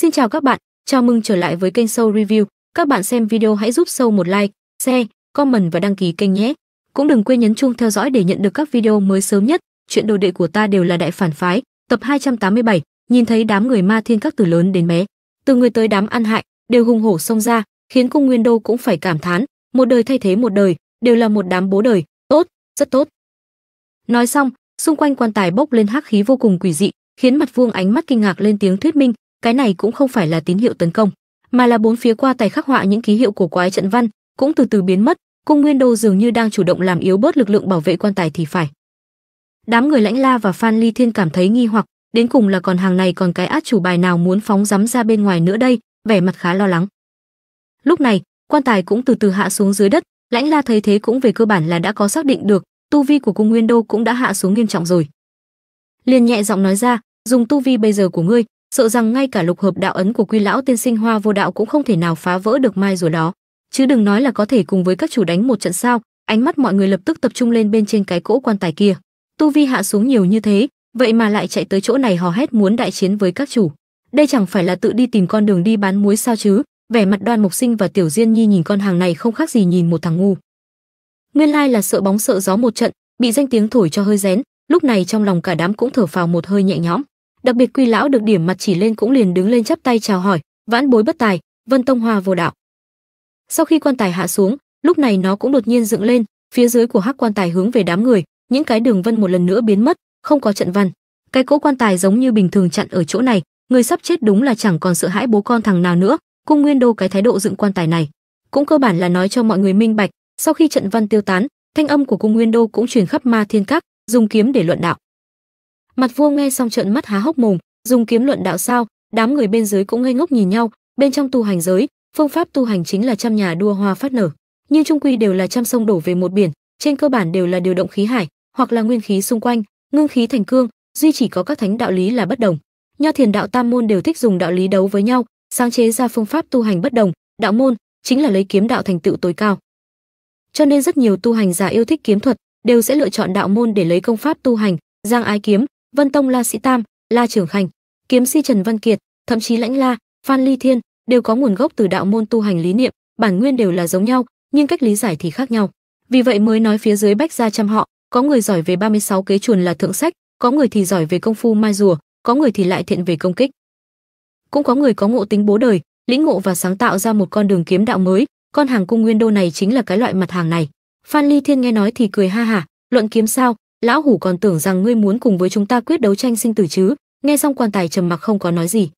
Xin chào các bạn, chào mừng trở lại với kênh Show Review. Các bạn xem video hãy giúp Show một like, share, comment và đăng ký kênh nhé. Cũng đừng quên nhấn chuông theo dõi để nhận được các video mới sớm nhất. Chuyện đồ đệ của ta đều là đại phản phái, tập 287, nhìn thấy đám người ma thiên các từ lớn đến bé, từ người tới đám ăn hại, đều hùng hổ xông ra, khiến cung nguyên đô cũng phải cảm thán, một đời thay thế một đời, đều là một đám bố đời, tốt, rất tốt. Nói xong, xung quanh quan tài bốc lên hắc khí vô cùng quỷ dị, khiến mặt vuông ánh mắt kinh ngạc lên tiếng thuyết minh, cái này cũng không phải là tín hiệu tấn công, mà là bốn phía qua tài khắc họa những ký hiệu của quái trận văn, cũng từ từ biến mất, cung nguyên đô dường như đang chủ động làm yếu bớt lực lượng bảo vệ quan tài thì phải. Đám người Lãnh La và Phan Ly Thiên cảm thấy nghi hoặc, đến cùng là còn hàng này còn cái át chủ bài nào muốn phóng dám ra bên ngoài nữa đây, vẻ mặt khá lo lắng. Lúc này, quan tài cũng từ từ hạ xuống dưới đất, Lãnh La thấy thế cũng về cơ bản là đã có xác định được, tu vi của cung nguyên đô cũng đã hạ xuống nghiêm trọng rồi. Liền nhẹ giọng nói ra, dùng tu vi bây giờ của ngươi, sợ rằng ngay cả lục hợp đạo ấn của quy lão tiên sinh hoa vô đạo cũng không thể nào phá vỡ được mai rùa đó chứ đừng nói là có thể cùng với các chủ đánh một trận sao ánh mắt mọi người lập tức tập trung lên bên trên cái cỗ quan tài kia tu vi hạ xuống nhiều như thế vậy mà lại chạy tới chỗ này hò hét muốn đại chiến với các chủ đây chẳng phải là tự đi tìm con đường đi bán muối sao chứ vẻ mặt đoan mục sinh và tiểu diên nhi nhìn con hàng này không khác gì nhìn một thằng ngu nguyên lai là sợ bóng sợ gió một trận bị danh tiếng thổi cho hơi rén lúc này trong lòng cả đám cũng thở phào một hơi nhẹ nhõm đặc biệt quy lão được điểm mặt chỉ lên cũng liền đứng lên chắp tay chào hỏi vãn bối bất tài vân tông hoa vô đạo sau khi quan tài hạ xuống lúc này nó cũng đột nhiên dựng lên phía dưới của hắc quan tài hướng về đám người những cái đường vân một lần nữa biến mất không có trận văn cái cỗ quan tài giống như bình thường chặn ở chỗ này người sắp chết đúng là chẳng còn sợ hãi bố con thằng nào nữa cung nguyên đô cái thái độ dựng quan tài này cũng cơ bản là nói cho mọi người minh bạch sau khi trận văn tiêu tán thanh âm của cung nguyên đô cũng truyền khắp ma thiên các dùng kiếm để luận đạo mặt vua nghe xong trợn mắt há hốc mồm dùng kiếm luận đạo sao đám người bên dưới cũng ngây ngốc nhìn nhau bên trong tu hành giới phương pháp tu hành chính là trăm nhà đua hoa phát nở nhưng trung quy đều là trăm sông đổ về một biển trên cơ bản đều là điều động khí hải hoặc là nguyên khí xung quanh ngưng khí thành cương duy chỉ có các thánh đạo lý là bất đồng nho thiền đạo tam môn đều thích dùng đạo lý đấu với nhau sáng chế ra phương pháp tu hành bất đồng đạo môn chính là lấy kiếm đạo thành tựu tối cao cho nên rất nhiều tu hành giả yêu thích kiếm thuật đều sẽ lựa chọn đạo môn để lấy công pháp tu hành giang ái kiếm Vân Tông La Sĩ Tam, La Trường Khanh, kiếm si Trần Văn Kiệt, thậm chí Lãnh La, Phan Ly Thiên đều có nguồn gốc từ đạo môn tu hành lý niệm, bản nguyên đều là giống nhau, nhưng cách lý giải thì khác nhau. Vì vậy mới nói phía dưới Bách gia trăm họ, có người giỏi về 36 kế chuồn là thượng sách, có người thì giỏi về công phu mai rùa, có người thì lại thiện về công kích. Cũng có người có ngộ tính bố đời, lĩnh ngộ và sáng tạo ra một con đường kiếm đạo mới, con hàng cung nguyên đô này chính là cái loại mặt hàng này. Phan Ly Thiên nghe nói thì cười ha hả, luận kiếm sao, lão hủ còn tưởng rằng ngươi muốn cùng với chúng ta quyết đấu tranh sinh tử chứ nghe xong quan tài trầm mặc không có nói gì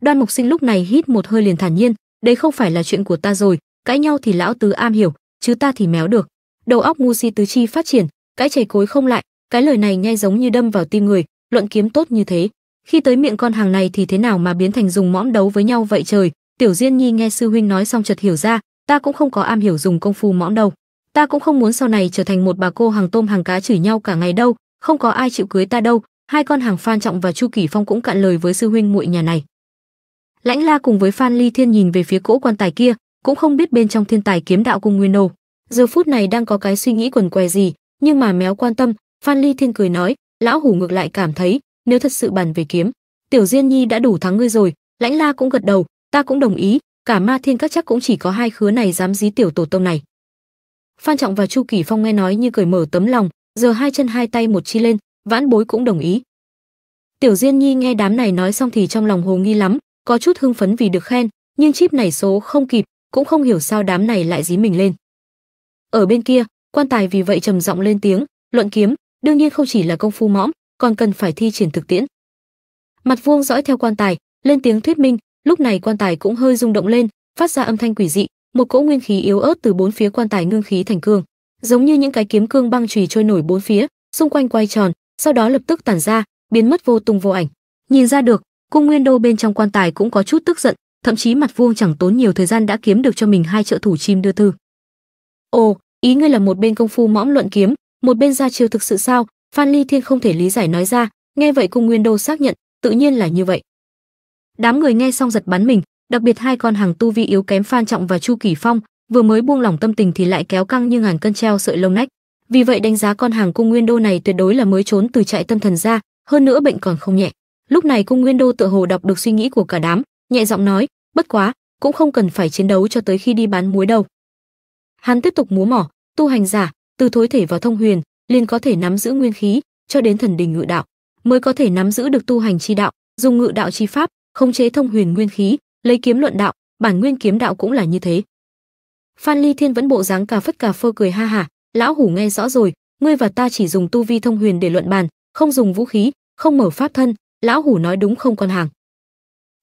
đoan mục sinh lúc này hít một hơi liền thản nhiên đây không phải là chuyện của ta rồi cãi nhau thì lão tứ am hiểu chứ ta thì méo được đầu óc ngu si tứ chi phát triển cãi chảy cối không lại cái lời này nghe giống như đâm vào tim người luận kiếm tốt như thế khi tới miệng con hàng này thì thế nào mà biến thành dùng mõm đấu với nhau vậy trời tiểu diên nhi nghe sư huynh nói xong chợt hiểu ra ta cũng không có am hiểu dùng công phu mõm đâu ta cũng không muốn sau này trở thành một bà cô hàng tôm hàng cá chửi nhau cả ngày đâu, không có ai chịu cưới ta đâu." Hai con hàng Phan Trọng và Chu Kỷ Phong cũng cạn lời với sư huynh muội nhà này. Lãnh La cùng với Phan Ly Thiên nhìn về phía cỗ quan tài kia, cũng không biết bên trong thiên tài kiếm đạo cung Nguyên Nô, giờ phút này đang có cái suy nghĩ quần què gì, nhưng mà méo quan tâm, Phan Ly Thiên cười nói, lão hủ ngược lại cảm thấy, nếu thật sự bàn về kiếm, Tiểu Diên Nhi đã đủ thắng ngươi rồi, Lãnh La cũng gật đầu, ta cũng đồng ý, cả Ma Thiên các chắc cũng chỉ có hai khứa này dám dí tiểu tổ tông này. Phan Trọng và Chu Kỳ Phong nghe nói như cười mở tấm lòng, giờ hai chân hai tay một chi lên, vãn bối cũng đồng ý. Tiểu Diên Nhi nghe đám này nói xong thì trong lòng hồ nghi lắm, có chút hưng phấn vì được khen, nhưng chip này số không kịp, cũng không hiểu sao đám này lại dí mình lên. Ở bên kia, quan tài vì vậy trầm giọng lên tiếng, luận kiếm, đương nhiên không chỉ là công phu mõm, còn cần phải thi triển thực tiễn. Mặt vuông dõi theo quan tài, lên tiếng thuyết minh, lúc này quan tài cũng hơi rung động lên, phát ra âm thanh quỷ dị, một cỗ nguyên khí yếu ớt từ bốn phía quan tài ngưng khí thành cương, giống như những cái kiếm cương băng chùy trôi nổi bốn phía, xung quanh quay tròn, sau đó lập tức tản ra, biến mất vô tung vô ảnh. Nhìn ra được, cung nguyên đô bên trong quan tài cũng có chút tức giận, thậm chí mặt vuông chẳng tốn nhiều thời gian đã kiếm được cho mình hai trợ thủ chim đưa thư. Ồ, ý ngươi là một bên công phu mõm luận kiếm, một bên ra chiêu thực sự sao? Phan Ly Thiên không thể lý giải nói ra, nghe vậy cung nguyên đô xác nhận, tự nhiên là như vậy. Đám người nghe xong giật bắn mình, đặc biệt hai con hàng tu vi yếu kém Phan Trọng và Chu Kỳ Phong, vừa mới buông lỏng tâm tình thì lại kéo căng như ngàn cân treo sợi lông nách. Vì vậy đánh giá con hàng cung Nguyên Đô này tuyệt đối là mới trốn từ trại tâm thần ra, hơn nữa bệnh còn không nhẹ. Lúc này cung Nguyên Đô tựa hồ đọc được suy nghĩ của cả đám, nhẹ giọng nói, "Bất quá, cũng không cần phải chiến đấu cho tới khi đi bán muối đâu." Hắn tiếp tục múa mỏ, tu hành giả, từ thối thể vào thông huyền, liền có thể nắm giữ nguyên khí, cho đến thần đình ngự đạo, mới có thể nắm giữ được tu hành chi đạo, dùng ngự đạo chi pháp, khống chế thông huyền nguyên khí, lấy kiếm luận đạo, bản nguyên kiếm đạo cũng là như thế. Phan Ly Thiên vẫn bộ dáng cà phất cà phơ cười ha hả, lão hủ nghe rõ rồi, ngươi và ta chỉ dùng tu vi thông huyền để luận bàn, không dùng vũ khí, không mở pháp thân, lão hủ nói đúng không con hàng.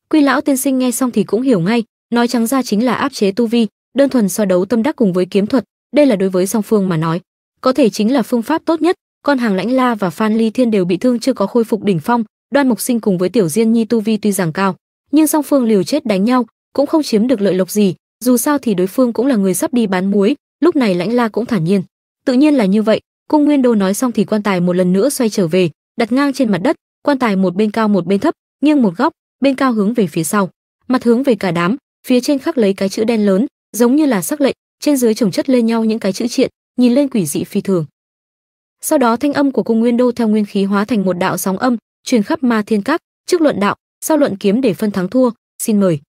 Quy lão tiên sinh nghe xong thì cũng hiểu ngay, nói trắng ra chính là áp chế tu vi, đơn thuần so đấu tâm đắc cùng với kiếm thuật, đây là đối với song phương mà nói, có thể chính là phương pháp tốt nhất, con hàng Lãnh La và Phan Ly Thiên đều bị thương chưa có khôi phục đỉnh phong, Đoan Mộc Sinh cùng với Tiểu Diên Nhi tu vi tuy rằng cao, nhưng song phương liều chết đánh nhau, cũng không chiếm được lợi lộc gì, dù sao thì đối phương cũng là người sắp đi bán muối, lúc này Lãnh La cũng thản nhiên. Tự nhiên là như vậy, Cung Nguyên Đô nói xong thì quan tài một lần nữa xoay trở về, đặt ngang trên mặt đất, quan tài một bên cao một bên thấp, nghiêng một góc, bên cao hướng về phía sau, mặt hướng về cả đám, phía trên khắc lấy cái chữ đen lớn, giống như là sắc lệnh, trên dưới chồng chất lên nhau những cái chữ triện, nhìn lên quỷ dị phi thường. Sau đó thanh âm của Cung Nguyên Đô theo nguyên khí hóa thành một đạo sóng âm, truyền khắp Ma Thiên Các, trước luận đạo, sau luận kiếm để phân thắng thua, xin mời.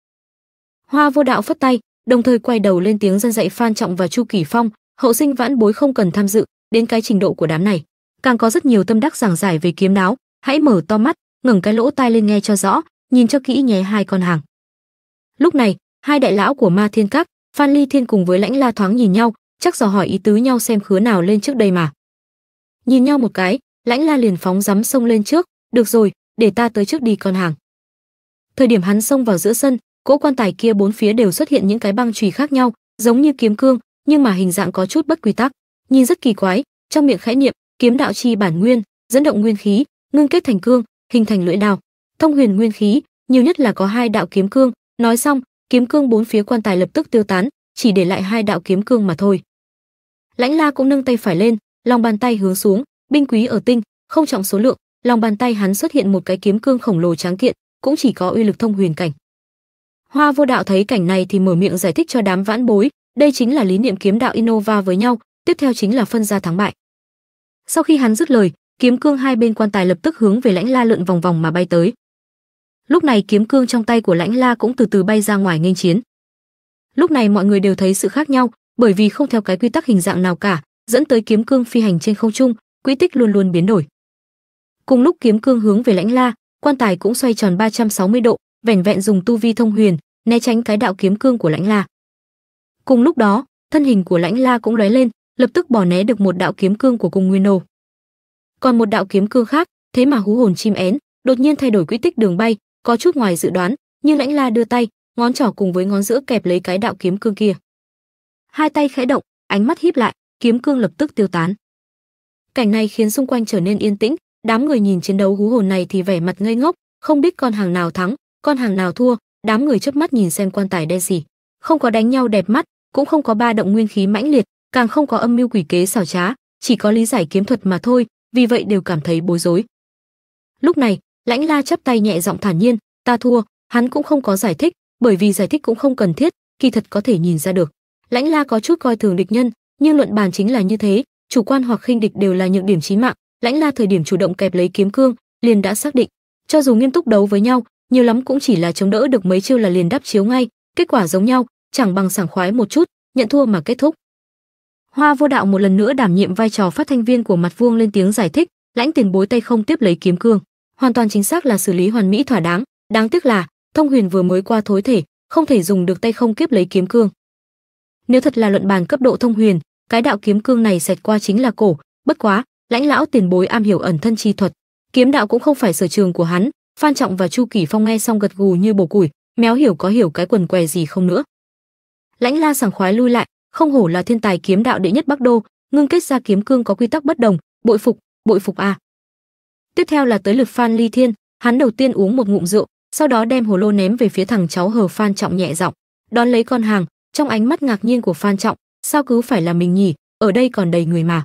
Hoa Vô Đạo phất tay, đồng thời quay đầu lên tiếng dân dạy Phan Trọng và Chu Kỳ Phong, hậu sinh vãn bối không cần tham dự, đến cái trình độ của đám này, càng có rất nhiều tâm đắc giảng giải về kiếm đáo, hãy mở to mắt, ngẩng cái lỗ tai lên nghe cho rõ, nhìn cho kỹ nhé hai con hàng. Lúc này, hai đại lão của Ma Thiên Các, Phan Ly Thiên cùng với Lãnh La thoáng nhìn nhau, chắc dò hỏi ý tứ nhau xem khứa nào lên trước đây mà. Nhìn nhau một cái, Lãnh La liền phóng dám sông lên trước, "Được rồi, để ta tới trước đi con hàng." thời điểm hắn xông vào giữa sân cỗ quan tài kia bốn phía đều xuất hiện những cái băng chùy khác nhau giống như kiếm cương nhưng mà hình dạng có chút bất quy tắc nhìn rất kỳ quái trong miệng khẽ niệm kiếm đạo chi bản nguyên dẫn động nguyên khí ngưng kết thành cương hình thành lưỡi đào thông huyền nguyên khí nhiều nhất là có hai đạo kiếm cương nói xong kiếm cương bốn phía quan tài lập tức tiêu tán chỉ để lại hai đạo kiếm cương mà thôi lãnh la cũng nâng tay phải lên lòng bàn tay hướng xuống binh quý ở tinh không trọng số lượng lòng bàn tay hắn xuất hiện một cái kiếm cương khổng lồ tráng kiện cũng chỉ có uy lực thông huyền cảnh. Hoa Vô Đạo thấy cảnh này thì mở miệng giải thích cho đám vãn bối, đây chính là lý niệm kiếm đạo Innova với nhau, tiếp theo chính là phân ra thắng bại. Sau khi hắn dứt lời, kiếm cương hai bên quan tài lập tức hướng về Lãnh La lượn vòng vòng mà bay tới. Lúc này kiếm cương trong tay của Lãnh La cũng từ từ bay ra ngoài nghênh chiến. Lúc này mọi người đều thấy sự khác nhau, bởi vì không theo cái quy tắc hình dạng nào cả, dẫn tới kiếm cương phi hành trên không trung, quỹ tích luôn luôn biến đổi. Cùng lúc kiếm cương hướng về Lãnh La, quan tài cũng xoay tròn 360 độ, vẻn vẹn dùng tu vi thông huyền, né tránh cái đạo kiếm cương của Lãnh La. Cùng lúc đó, thân hình của Lãnh La cũng lóe lên, lập tức bỏ né được một đạo kiếm cương của Cung Nguyên Nô. Còn một đạo kiếm cương khác, thế mà hú hồn chim én, đột nhiên thay đổi quỹ tích đường bay, có chút ngoài dự đoán, nhưng Lãnh La đưa tay, ngón trỏ cùng với ngón giữa kẹp lấy cái đạo kiếm cương kia. Hai tay khẽ động, ánh mắt híp lại, kiếm cương lập tức tiêu tán. Cảnh này khiến xung quanh trở nên yên tĩnh, Đám người nhìn chiến đấu hú hồn này thì vẻ mặt ngây ngốc, không biết con hàng nào thắng, con hàng nào thua, đám người chớp mắt nhìn xem quan tài đen gì. Không có đánh nhau đẹp mắt, cũng không có ba động nguyên khí mãnh liệt, càng không có âm mưu quỷ kế xảo trá, chỉ có lý giải kiếm thuật mà thôi, vì vậy đều cảm thấy bối rối. Lúc này, Lãnh La chắp tay nhẹ giọng thản nhiên, "Ta thua." Hắn cũng không có giải thích, bởi vì giải thích cũng không cần thiết, kỳ thật có thể nhìn ra được. Lãnh La có chút coi thường địch nhân, nhưng luận bàn chính là như thế, chủ quan hoặc khinh địch đều là nhược điểm chí mạng, Lãnh La thời điểm chủ động kẹp lấy kiếm cương, liền đã xác định, cho dù nghiêm túc đấu với nhau, nhiều lắm cũng chỉ là chống đỡ được mấy chiêu là liền đáp chiếu ngay, kết quả giống nhau, chẳng bằng sảng khoái một chút, nhận thua mà kết thúc. Hoa Vô Đạo một lần nữa đảm nhiệm vai trò phát thanh viên của mặt vuông lên tiếng giải thích, lãnh tiền bối tay không tiếp lấy kiếm cương, hoàn toàn chính xác là xử lý hoàn mỹ thỏa đáng, đáng tiếc là Thông Huyền vừa mới qua thối thể, không thể dùng được tay không kiếp lấy kiếm cương. Nếu thật là luận bàn cấp độ Thông Huyền, cái đạo kiếm cương này xẹt qua chính là cổ, bất quá, lãnh lão tiền bối am hiểu ẩn thân chi thuật, kiếm đạo cũng không phải sở trường của hắn. Phan Trọng và Chu Kỳ Phong nghe xong gật gù như bồ củi, méo hiểu có hiểu cái quần què gì không nữa. Lãnh La sảng khoái lui lại, không hổ là thiên tài kiếm đạo đệ nhất Bắc Đô, ngưng kết ra kiếm cương có quy tắc bất đồng, bội phục, bội phục a. À. Tiếp theo là tới lượt Phan Ly Thiên, hắn đầu tiên uống một ngụm rượu, sau đó đem hồ lô ném về phía thằng cháu hờ Phan Trọng nhẹ giọng, đón lấy con hàng, trong ánh mắt ngạc nhiên của Phan Trọng, sao cứ phải là mình nhỉ, ở đây còn đầy người mà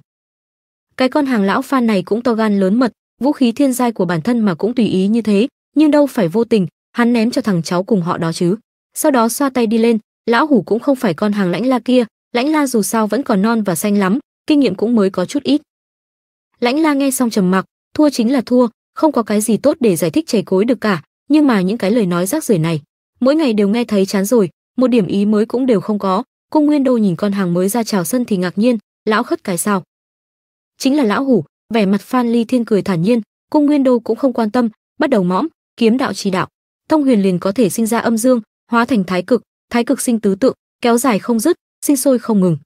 cái con hàng lão phan này cũng to gan lớn mật vũ khí thiên giai của bản thân mà cũng tùy ý như thế nhưng đâu phải vô tình hắn ném cho thằng cháu cùng họ đó chứ sau đó xoa tay đi lên lão hủ cũng không phải con hàng lãnh la kia lãnh la dù sao vẫn còn non và xanh lắm kinh nghiệm cũng mới có chút ít lãnh la nghe xong trầm mặc thua chính là thua không có cái gì tốt để giải thích chảy cối được cả nhưng mà những cái lời nói rác rưởi này mỗi ngày đều nghe thấy chán rồi một điểm ý mới cũng đều không có cung nguyên đô nhìn con hàng mới ra chào sân thì ngạc nhiên lão khất cái sao chính là lão hủ vẻ mặt phan ly thiên cười thản nhiên cung nguyên đô cũng không quan tâm bắt đầu mõm kiếm đạo chỉ đạo thông huyền liền có thể sinh ra âm dương hóa thành thái cực thái cực sinh tứ tượng kéo dài không dứt sinh sôi không ngừng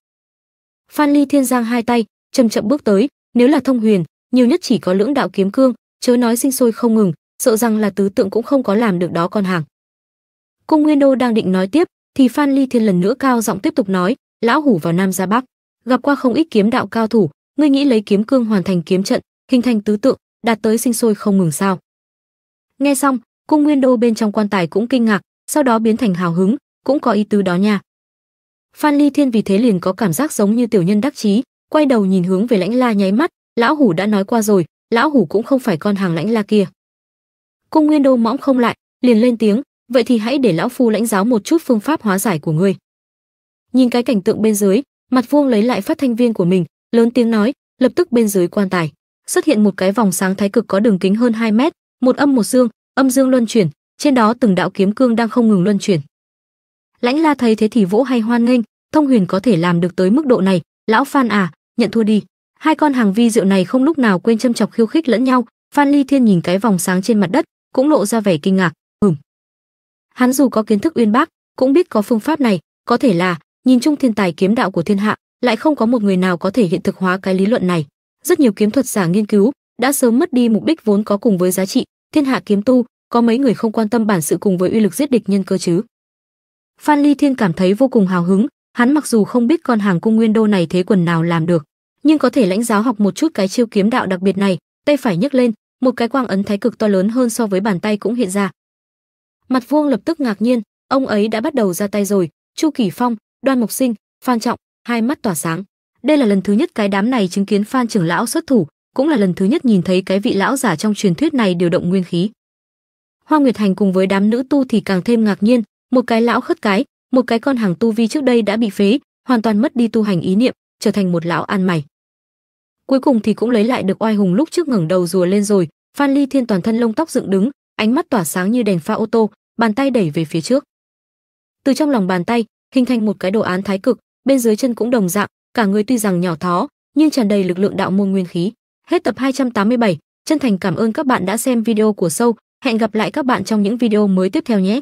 phan ly thiên giang hai tay chậm chậm bước tới nếu là thông huyền nhiều nhất chỉ có lưỡng đạo kiếm cương chớ nói sinh sôi không ngừng sợ rằng là tứ tượng cũng không có làm được đó con hàng cung nguyên đô đang định nói tiếp thì phan ly thiên lần nữa cao giọng tiếp tục nói lão hủ vào nam ra bắc gặp qua không ít kiếm đạo cao thủ ngươi nghĩ lấy kiếm cương hoàn thành kiếm trận, hình thành tứ tượng, đạt tới sinh sôi không ngừng sao? Nghe xong, cung nguyên đô bên trong quan tài cũng kinh ngạc, sau đó biến thành hào hứng, cũng có ý tứ đó nha. Phan Ly Thiên vì thế liền có cảm giác giống như tiểu nhân đắc chí, quay đầu nhìn hướng về lãnh la nháy mắt, lão hủ đã nói qua rồi, lão hủ cũng không phải con hàng lãnh la kia. Cung nguyên đô mõm không lại, liền lên tiếng, vậy thì hãy để lão phu lãnh giáo một chút phương pháp hóa giải của ngươi. Nhìn cái cảnh tượng bên dưới, mặt vuông lấy lại phát thanh viên của mình, lớn tiếng nói, lập tức bên dưới quan tài xuất hiện một cái vòng sáng thái cực có đường kính hơn 2 mét, một âm một dương, âm dương luân chuyển, trên đó từng đạo kiếm cương đang không ngừng luân chuyển. Lãnh La thấy thế thì vỗ hay hoan nghênh, Thông Huyền có thể làm được tới mức độ này, lão Phan à, nhận thua đi. Hai con hàng vi rượu này không lúc nào quên châm chọc khiêu khích lẫn nhau, Phan Ly Thiên nhìn cái vòng sáng trên mặt đất, cũng lộ ra vẻ kinh ngạc, ừm. Hắn dù có kiến thức uyên bác, cũng biết có phương pháp này, có thể là nhìn chung thiên tài kiếm đạo của thiên hạ, lại không có một người nào có thể hiện thực hóa cái lý luận này. Rất nhiều kiếm thuật giả nghiên cứu đã sớm mất đi mục đích vốn có cùng với giá trị, thiên hạ kiếm tu, có mấy người không quan tâm bản sự cùng với uy lực giết địch nhân cơ chứ? Phan Ly Thiên cảm thấy vô cùng hào hứng, hắn mặc dù không biết con hàng cung nguyên đô này thế quần nào làm được, nhưng có thể lãnh giáo học một chút cái chiêu kiếm đạo đặc biệt này, tay phải nhấc lên, một cái quang ấn thái cực to lớn hơn so với bàn tay cũng hiện ra. Mặt Vuông lập tức ngạc nhiên, ông ấy đã bắt đầu ra tay rồi, Chu Kỳ Phong, Đoan Mộc Sinh, Phan Trọng, hai mắt tỏa sáng. Đây là lần thứ nhất cái đám này chứng kiến Phan trưởng lão xuất thủ, cũng là lần thứ nhất nhìn thấy cái vị lão giả trong truyền thuyết này điều động nguyên khí. Hoa Nguyệt Hành cùng với đám nữ tu thì càng thêm ngạc nhiên, một cái lão khất cái, một cái con hàng tu vi trước đây đã bị phế, hoàn toàn mất đi tu hành ý niệm, trở thành một lão ăn mày. Cuối cùng thì cũng lấy lại được oai hùng lúc trước ngẩng đầu rùa lên rồi, Phan Ly Thiên toàn thân lông tóc dựng đứng, ánh mắt tỏa sáng như đèn pha ô tô, bàn tay đẩy về phía trước. Từ trong lòng bàn tay, hình thành một cái đồ án thái cực, bên dưới chân cũng đồng dạng, cả người tuy rằng nhỏ thó, nhưng tràn đầy lực lượng đạo môn nguyên khí. Hết tập 287, chân thành cảm ơn các bạn đã xem video của sâu, hẹn gặp lại các bạn trong những video mới tiếp theo nhé.